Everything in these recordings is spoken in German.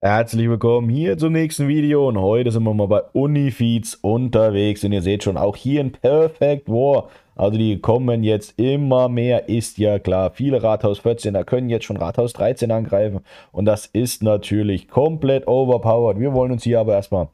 Herzlich willkommen hier zum nächsten Video und heute sind wir mal bei Unifeeds unterwegs und ihr seht schon auch hier in Perfect War. Also die kommen jetzt immer mehr, ist ja klar. Viele Rathaus 14er können jetzt schon Rathaus 13 angreifen und das ist natürlich komplett overpowered. Wir wollen uns hier aber erstmal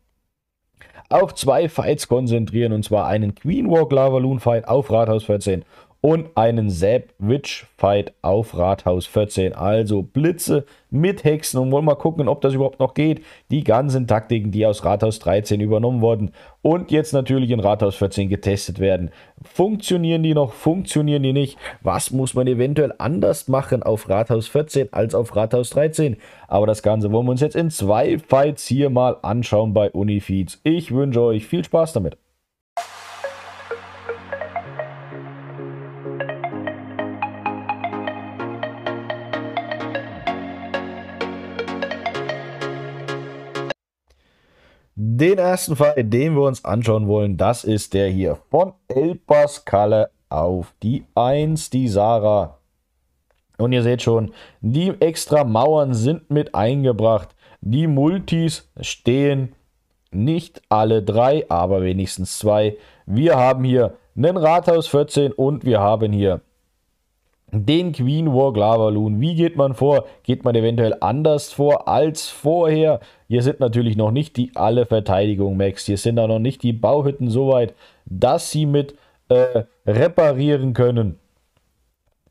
auf zwei Fights konzentrieren und zwar einen Queen Walk Lava Loon Fight auf Rathaus 14 und einen Zap Witch Fight auf Rathaus 14. Also Blitze mit Hexen und wollen mal gucken, ob das überhaupt noch geht. Die ganzen Taktiken, die aus Rathaus 13 übernommen wurden und jetzt natürlich in Rathaus 14 getestet werden. Funktionieren die noch? Funktionieren die nicht? Was muss man eventuell anders machen auf Rathaus 14 als auf Rathaus 13? Aber das Ganze wollen wir uns jetzt in zwei Fights hier mal anschauen bei Unifeeds. Ich wünsche euch viel Spaß damit. den ersten Fall, den wir uns anschauen wollen, das ist der hier von El Pascale auf die 1, die Sarah. Und ihr seht schon, die extra Mauern sind mit eingebracht. Die Multis stehen nicht alle drei, aber wenigstens zwei. Wir haben hier einen Rathaus 14 und wir haben hier den Queen War Glavaloon. Wie geht man vor? Geht man eventuell anders vor als vorher? Hier sind natürlich noch nicht die alle Verteidigung Max. Hier sind da noch nicht die Bauhütten so weit, dass sie mit äh, reparieren können.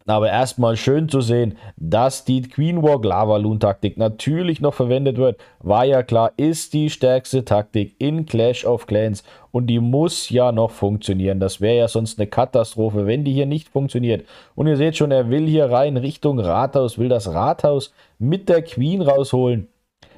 Aber erstmal schön zu sehen, dass die Queen Walk Lava Loon Taktik natürlich noch verwendet wird. War ja klar, ist die stärkste Taktik in Clash of Clans und die muss ja noch funktionieren. Das wäre ja sonst eine Katastrophe, wenn die hier nicht funktioniert. Und ihr seht schon, er will hier rein Richtung Rathaus, will das Rathaus mit der Queen rausholen.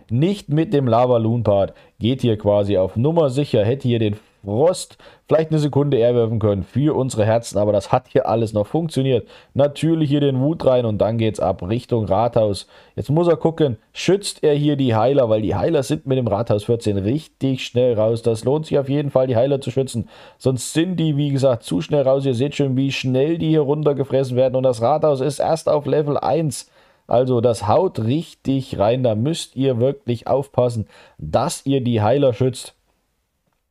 Nicht mit dem Lava Loon Part. Geht hier quasi auf Nummer sicher, hätte hier den Frost vielleicht eine Sekunde werfen können für unsere Herzen, aber das hat hier alles noch funktioniert. Natürlich hier den Wut rein und dann geht's ab Richtung Rathaus. Jetzt muss er gucken, schützt er hier die Heiler, weil die Heiler sind mit dem Rathaus 14 richtig schnell raus. Das lohnt sich auf jeden Fall, die Heiler zu schützen. Sonst sind die, wie gesagt, zu schnell raus. Ihr seht schon, wie schnell die hier runtergefressen werden und das Rathaus ist erst auf Level 1. Also das haut richtig rein, da müsst ihr wirklich aufpassen, dass ihr die Heiler schützt.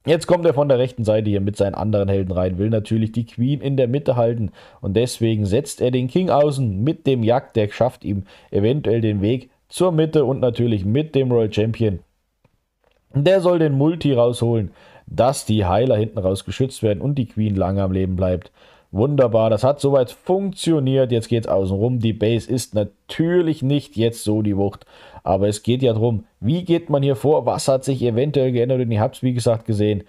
Jetzt kommt er von der rechten Seite hier mit seinen anderen Helden rein, will natürlich die Queen in der Mitte halten und deswegen setzt er den King außen mit dem Jagd, der schafft ihm eventuell den Weg zur Mitte und natürlich mit dem Royal Champion. Der soll den Multi rausholen, dass die Heiler hinten raus geschützt werden und die Queen lange am Leben bleibt. Wunderbar, das hat soweit funktioniert. Jetzt geht es außenrum. Die Base ist natürlich nicht jetzt so die Wucht. Aber es geht ja darum, wie geht man hier vor? Was hat sich eventuell geändert? Und ich habe es, wie gesagt, gesehen.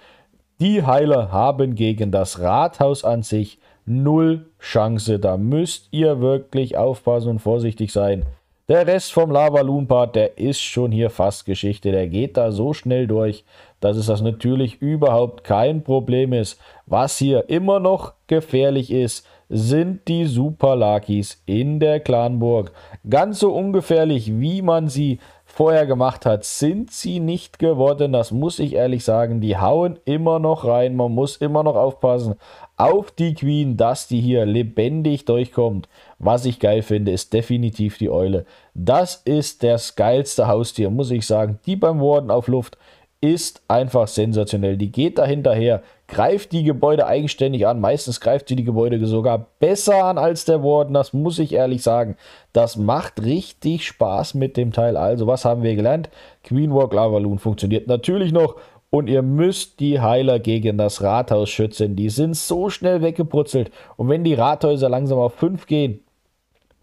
Die Heiler haben gegen das Rathaus an sich null Chance. Da müsst ihr wirklich aufpassen und vorsichtig sein. Der Rest vom Lava Loom Part, der ist schon hier fast Geschichte. Der geht da so schnell durch, dass es das natürlich überhaupt kein Problem ist. Was hier immer noch gefährlich ist, sind die Super Luckys in der Clanburg. Ganz so ungefährlich, wie man sie vorher gemacht hat, sind sie nicht geworden. Das muss ich ehrlich sagen. Die hauen immer noch rein. Man muss immer noch aufpassen auf die Queen, dass die hier lebendig durchkommt. Was ich geil finde, ist definitiv die Eule. Das ist das geilste Haustier, muss ich sagen. Die beim Warden auf Luft ist einfach sensationell. Die geht da hinterher, greift die Gebäude eigenständig an. Meistens greift sie die Gebäude sogar besser an als der Warden. Das muss ich ehrlich sagen. Das macht richtig Spaß mit dem Teil. Also, was haben wir gelernt? Queen Walk Lava Loon funktioniert natürlich noch. Und ihr müsst die Heiler gegen das Rathaus schützen. Die sind so schnell weggeputzelt. Und wenn die Rathäuser langsam auf 5 gehen,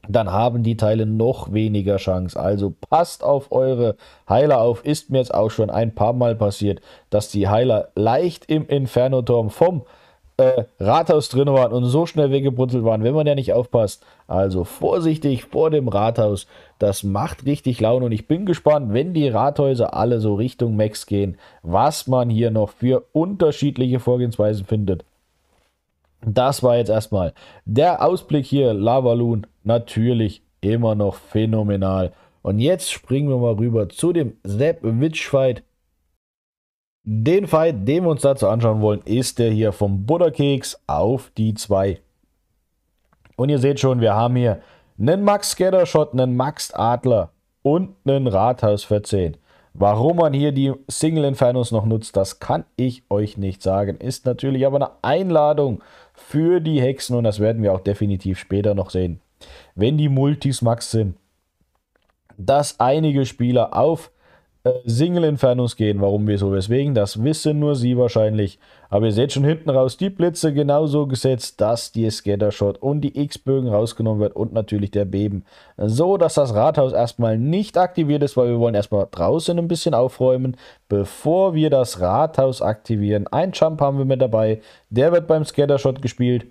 dann haben die Teile noch weniger Chance. Also passt auf eure Heiler auf. Ist mir jetzt auch schon ein paar Mal passiert, dass die Heiler leicht im Inferno-Turm vom äh, Rathaus drin waren und so schnell weggebrutzelt waren, wenn man ja nicht aufpasst. Also vorsichtig vor dem Rathaus. Das macht richtig Laune und ich bin gespannt, wenn die Rathäuser alle so Richtung Max gehen, was man hier noch für unterschiedliche Vorgehensweisen findet. Das war jetzt erstmal der Ausblick hier, Lavaloon natürlich immer noch phänomenal. Und jetzt springen wir mal rüber zu dem Sepp Witch-Fight. Den Fight, den wir uns dazu anschauen wollen, ist der hier vom Butterkeks auf die 2. Und ihr seht schon, wir haben hier einen Max Scattershot, einen Max Adler und einen Rathaus für Warum man hier die Single Infernos noch nutzt, das kann ich euch nicht sagen. Ist natürlich aber eine Einladung für die Hexen und das werden wir auch definitiv später noch sehen wenn die Multis Max sind, dass einige Spieler auf äh, Single Infernos gehen. Warum, wieso, weswegen, das wissen nur sie wahrscheinlich. Aber ihr seht schon hinten raus, die Blitze genauso gesetzt, dass die Scatter Shot und die X-Bögen rausgenommen wird und natürlich der Beben. So, dass das Rathaus erstmal nicht aktiviert ist, weil wir wollen erstmal draußen ein bisschen aufräumen, bevor wir das Rathaus aktivieren. Ein Jump haben wir mit dabei, der wird beim Scatter Shot gespielt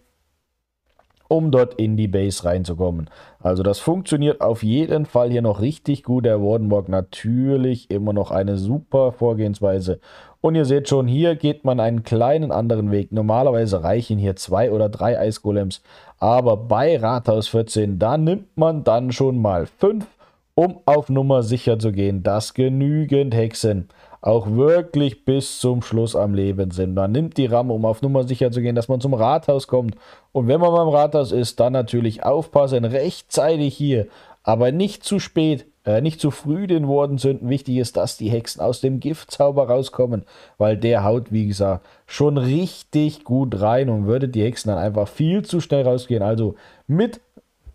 um dort in die Base reinzukommen. Also das funktioniert auf jeden Fall hier noch richtig gut. Der Wardenborg natürlich immer noch eine super Vorgehensweise. Und ihr seht schon, hier geht man einen kleinen anderen Weg. Normalerweise reichen hier zwei oder drei Eisgolems. Aber bei Rathaus 14, da nimmt man dann schon mal fünf, um auf Nummer sicher zu gehen, dass genügend Hexen auch wirklich bis zum Schluss am Leben sind. Man nimmt die RAM, um auf Nummer sicher zu gehen, dass man zum Rathaus kommt. Und wenn man beim Rathaus ist, dann natürlich aufpassen, rechtzeitig hier, aber nicht zu spät, äh, nicht zu früh den Warden zünden. Wichtig ist, dass die Hexen aus dem Giftzauber rauskommen, weil der haut, wie gesagt, schon richtig gut rein und würde die Hexen dann einfach viel zu schnell rausgehen. Also mit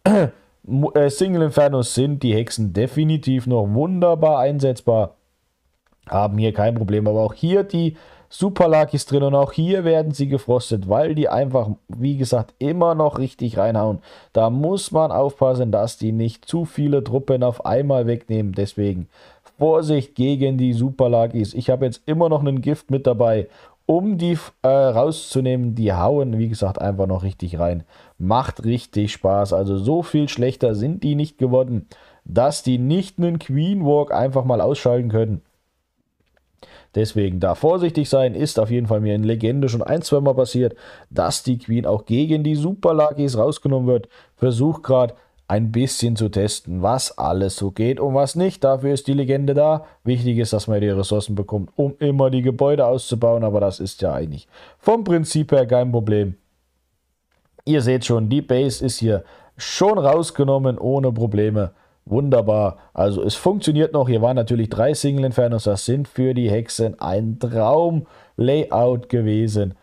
äh, äh, Single Inferno sind die Hexen definitiv noch wunderbar einsetzbar haben hier kein Problem. Aber auch hier die Superlakis drin und auch hier werden sie gefrostet, weil die einfach, wie gesagt, immer noch richtig reinhauen. Da muss man aufpassen, dass die nicht zu viele Truppen auf einmal wegnehmen. Deswegen Vorsicht gegen die Superlakis. Ich habe jetzt immer noch einen Gift mit dabei, um die äh, rauszunehmen. Die hauen, wie gesagt, einfach noch richtig rein. Macht richtig Spaß. Also so viel schlechter sind die nicht geworden, dass die nicht einen Queen Walk einfach mal ausschalten können Deswegen da vorsichtig sein, ist auf jeden Fall mir in Legende schon ein, zwei Mal passiert, dass die Queen auch gegen die Super Luckys rausgenommen wird. Versucht gerade ein bisschen zu testen, was alles so geht und was nicht. Dafür ist die Legende da. Wichtig ist, dass man die Ressourcen bekommt, um immer die Gebäude auszubauen, aber das ist ja eigentlich vom Prinzip her kein Problem. Ihr seht schon, die Base ist hier schon rausgenommen ohne Probleme. Wunderbar. Also es funktioniert noch. Hier waren natürlich drei Single Infernos. Das sind für die Hexen ein Traum-Layout gewesen.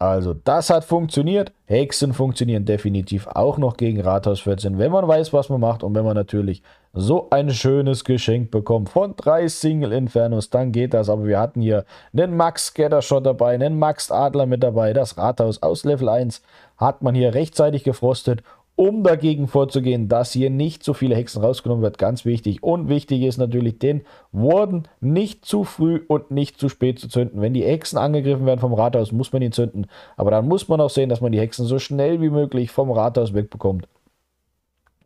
Also das hat funktioniert. Hexen funktionieren definitiv auch noch gegen Rathaus 14, wenn man weiß, was man macht. Und wenn man natürlich so ein schönes Geschenk bekommt von drei Single Infernos, dann geht das. Aber wir hatten hier einen Max Scattershot dabei, einen Max Adler mit dabei. Das Rathaus aus Level 1 hat man hier rechtzeitig gefrostet um dagegen vorzugehen, dass hier nicht so viele Hexen rausgenommen wird. Ganz wichtig. Und wichtig ist natürlich, den Warden nicht zu früh und nicht zu spät zu zünden. Wenn die Hexen angegriffen werden vom Rathaus, muss man ihn zünden. Aber dann muss man auch sehen, dass man die Hexen so schnell wie möglich vom Rathaus wegbekommt.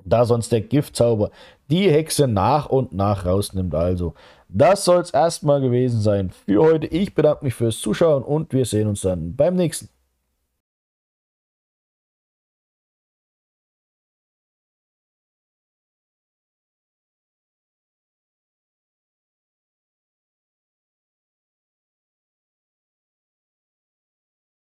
Da sonst der Giftzauber die Hexe nach und nach rausnimmt. Also, das soll es erstmal gewesen sein für heute. Ich bedanke mich fürs Zuschauen und wir sehen uns dann beim nächsten.